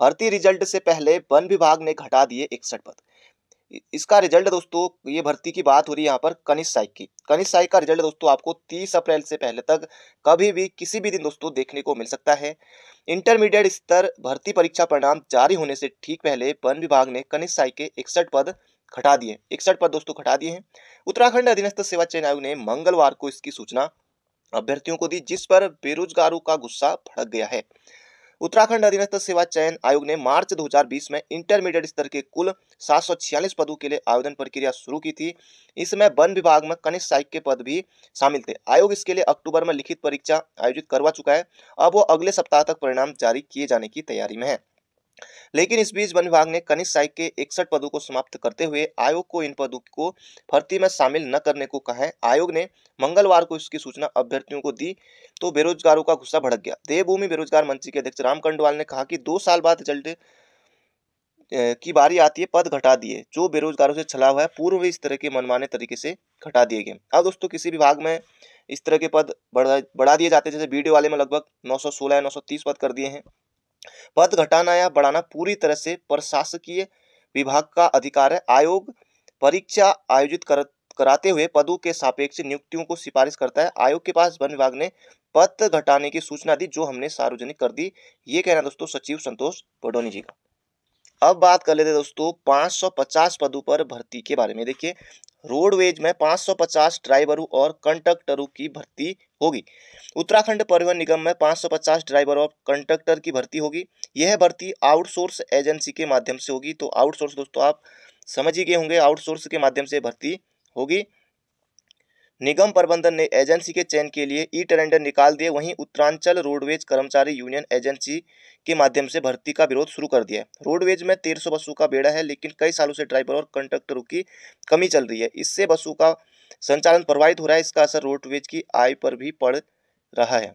भर्ती रिजल्ट से पहले वन विभाग ने घटा दिए इकसठ पद इसका रिजल्ट दोस्तों ये भर्ती की बात हो रही है यहाँ पर कनिष्ठ साइक की कनिष्ठ साइक का रिजल्ट दोस्तों आपको 30 अप्रैल से पहले तक कभी भी किसी भी दिन दोस्तों देखने को मिल सकता है इंटरमीडिएट स्तर भर्ती परीक्षा परिणाम जारी होने से ठीक पहले वन विभाग ने कनिष्ठ साइक के इकसठ पद घटा दिए इकसठ पद दोस्तों घटा दिए हैं उत्तराखंड अधीनस्थ सेवा चयन आयोग ने मंगलवार को इसकी सूचना अभ्यर्थियों को दी जिस पर बेरोजगारों का गुस्सा भड़क गया है उत्तराखंड अधीनस्थ सेवा चयन आयोग ने मार्च 2020 में इंटरमीडिएट स्तर के कुल सात पदों के लिए आवेदन प्रक्रिया शुरू की थी इसमें वन विभाग में कनिष्ठ साहित्य के पद भी शामिल थे आयोग इसके लिए अक्टूबर में लिखित परीक्षा आयोजित करवा चुका है अब वो अगले सप्ताह तक परिणाम जारी किए जाने की तैयारी में है लेकिन इस बीच वन विभाग ने कनिष्ठ साई के इकसठ पदों को समाप्त करते हुए आयोग को इन पदों को भर्ती में शामिल न करने को कहा है आयोग ने मंगलवार को इसकी सूचना अभ्यर्थियों को दी तो बेरोजगारों का गुस्सा भड़क गया देवभूमि बेरोजगार मंच के अध्यक्ष राम कंडवाल ने कहा कि दो साल बाद रिजल्ट की बारी आती है पद घटा दिए जो बेरोजगारों से छला हुआ है पूर्व इस तरह के मनमाने तरीके से घटा दिए गए अब दोस्तों किसी विभाग में इस तरह के पद बढ़ा बढ़ा दिए जाते हैं जैसे बीडी वाले में लगभग 916 तीस पद कर दिए हैं पद घटाना या बढ़ाना पूरी तरह से प्रशासकीय विभाग का अधिकार है आयोग परीक्षा आयोजित कर कराते हुए पदों के सापेक्ष नियुक्तियों को सिफारिश करता है आयोग के पास वन विभाग ने पद घटाने की सूचना दी जो हमने सार्वजनिक कर दी ये कहना दोस्तों सचिव संतोष पडोनी जी का अब बात कर लेते हैं दोस्तों 550 पदों पर भर्ती के बारे में देखिए रोडवेज में 550 ड्राइवरों और कंडक्टरों की भर्ती होगी उत्तराखंड परिवहन निगम में 550 ड्राइवर और कंडक्टर की भर्ती होगी यह भर्ती आउटसोर्स एजेंसी के माध्यम से होगी तो आउटसोर्स दोस्तों आप समझ ही गए होंगे आउटसोर्स के माध्यम से भर्ती होगी निगम प्रबंधन ने एजेंसी के चयन के लिए ई टेलेंडर निकाल दिए वहीं उत्तरांचल रोडवेज कर्मचारी यूनियन एजेंसी के माध्यम से भर्ती का विरोध शुरू कर दिया रोडवेज में तेरह सौ बसों का बेड़ा है लेकिन कई सालों से ड्राइवर और कंडक्टरों की कमी चल रही है इससे बसों का संचालन प्रभावित हो रहा है इसका असर रोडवेज की आय पर भी पड़ रहा है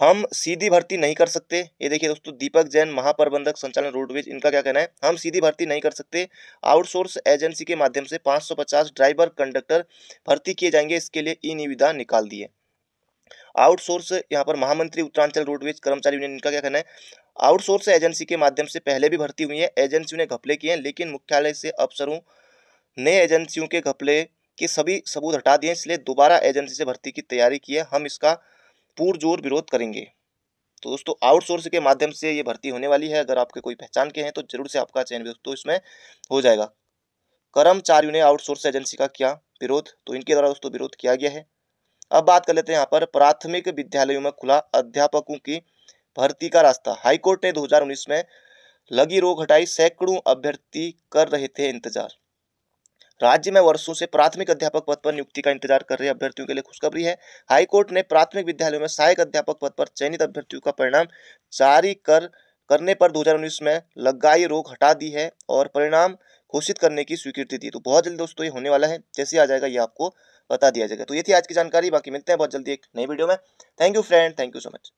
हम सीधी भर्ती नहीं कर सकते ये देखिए दोस्तों दीपक जैन महाप्रबंधक संचालन रोडवेज इनका क्या कहना है हम सीधी भर्ती नहीं कर सकते आउटसोर्स एजेंसी के माध्यम से 550 ड्राइवर कंडक्टर भर्ती किए जाएंगे इसके लिए ई निविदा निकाल दिए आउटसोर्स यहाँ पर महामंत्री उत्तरांचल रोडवेज कर्मचारी यूनियन इनका क्या कहना है आउटसोर्स एजेंसी के माध्यम से पहले भी भर्ती हुई है एजेंसियों ने घपले किए हैं लेकिन मुख्यालय से अफसरों ने एजेंसियों के घपले के सभी सबूत हटा दिए इसलिए दोबारा एजेंसी से भर्ती की तैयारी की है हम इसका पुरजोर विरोध करेंगे तो दोस्तों आउटसोर्स के माध्यम से ये भर्ती होने वाली है अगर आपके कोई पहचान के हैं तो जरूर से आपका चयन दोस्तों इसमें हो जाएगा कर्मचारियों ने आउटसोर्स एजेंसी का किया विरोध तो इनके द्वारा दोस्तों विरोध किया गया है अब बात कर लेते हैं यहाँ पर प्राथमिक विद्यालयों में खुला अध्यापकों की भर्ती का रास्ता हाईकोर्ट ने 2019 में लगी रोक हटाई सैकड़ों अभ्यर्थी कर रहे थे इंतजार राज्य में वर्षों से प्राथमिक अध्यापक पद पर नियुक्ति का इंतजार कर रहे अभ्यर्थियों के लिए खुशखबरी है हाईकोर्ट ने प्राथमिक विद्यालयों में सहायक अध्यापक पद पर चयनित अभ्यर्थियों का परिणाम जारी कर करने पर 2019 में लगाई रोक हटा दी है और परिणाम घोषित करने की स्वीकृति दी तो बहुत जल्द दोस्तों ये होने वाला है जैसे आ जाएगा ये आपको बता दिया जाएगा तो ये थी आज की जानकारी बाकी मिलते हैं बहुत जल्दी एक नई वीडियो में thank you friend thank you so much